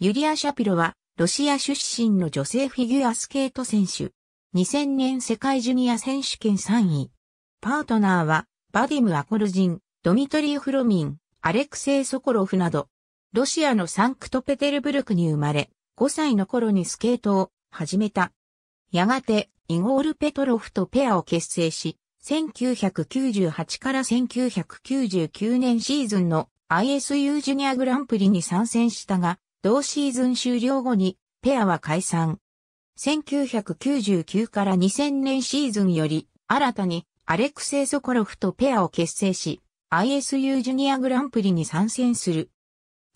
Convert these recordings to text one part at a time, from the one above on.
ユリア・シャピロは、ロシア出身の女性フィギュアスケート選手。2000年世界ジュニア選手権3位。パートナーは、バディム・アコルジン、ドミトリー・フロミン、アレクセイ・ソコロフなど、ロシアのサンクトペテルブルクに生まれ、5歳の頃にスケートを始めた。やがて、イゴール・ペトロフとペアを結成し、1998から1999年シーズンの ISU ジュニアグランプリに参戦したが、同シーズン終了後に、ペアは解散。1999から2000年シーズンより、新たにアレクセイ・ソコロフとペアを結成し、ISU ジュニアグランプリに参戦する。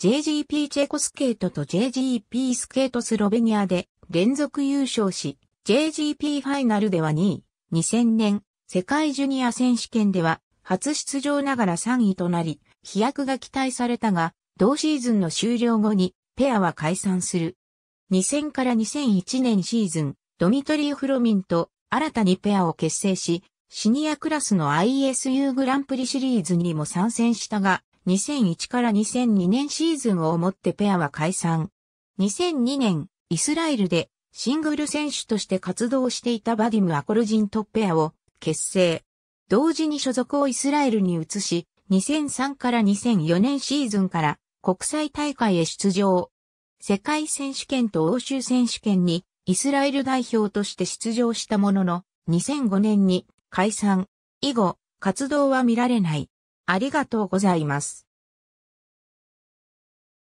JGP チェコスケートと JGP スケートスロベニアで連続優勝し、JGP ファイナルでは2位、2000年世界ジュニア選手権では初出場ながら3位となり、飛躍が期待されたが、同シーズンの終了後にペアは解散する。2000から2001年シーズン、ドミトリー・フロミンと新たにペアを結成し、シニアクラスの ISU グランプリシリーズにも参戦したが、2001から2002年シーズンをもってペアは解散。2002年、イスラエルでシングル選手として活動していたバディム・アコルジンとペアを結成。同時に所属をイスラエルに移し、2003から2004年シーズンから国際大会へ出場。世界選手権と欧州選手権にイスラエル代表として出場したものの、2005年に解散。以後、活動は見られない。ありがとうございます。